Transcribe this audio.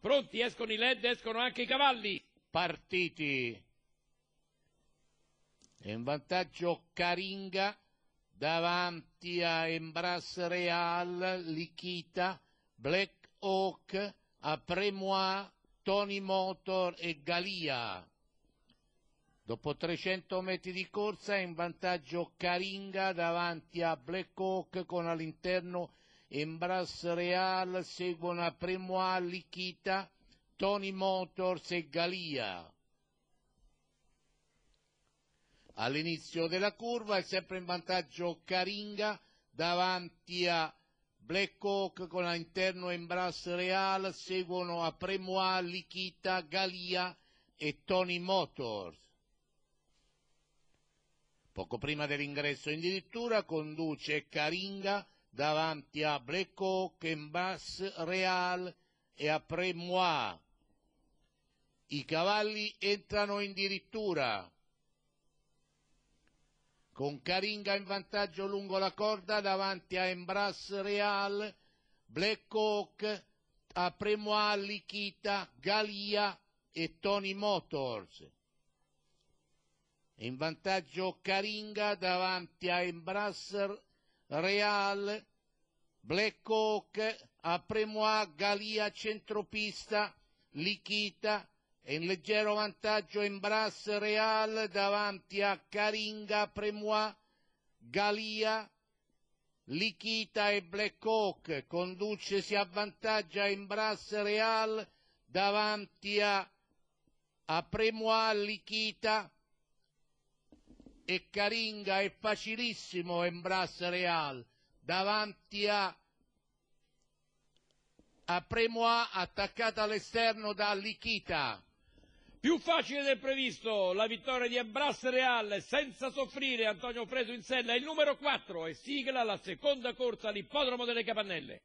Pronti, escono i led, escono anche i cavalli. Partiti. È in vantaggio Caringa davanti a Embras Real, Likita, Black Oak, Apremois, Tony Motor e Galia. Dopo 300 metri di corsa è in vantaggio Caringa davanti a Black Oak con all'interno Embrace Real seguono a Primois Lichita, Tony Motors e Galia. All'inizio della curva è sempre in vantaggio Caringa davanti a Black Hawk con all'interno Embrace Real, seguono a Primois Lichita, Galia e Tony Motors. Poco prima dell'ingresso addirittura conduce Caringa davanti a Blecco, Chembas Real e a Premois. I cavalli entrano in dirittura con Caringa in vantaggio lungo la corda davanti a Embras Real, Black Hawk, a Premois Lichita, Galia e Tony Motors. In vantaggio Caringa davanti a Embras Real, Black Hawk, Apremois, Galia centropista, Lichita e in leggero vantaggio in Embras Real davanti a Caringa, Apremois, Galia, Lichita e Black Hawk. Conduce si avvantaggia in Embras Real davanti a Apremois, Lichita e Caringa è facilissimo Embrace Real davanti a, a Premois attaccata all'esterno da Lichita. Più facile del previsto la vittoria di Embrace Real senza soffrire Antonio Freso in sella, il numero 4 e sigla la seconda corsa all'ippodromo delle Capannelle.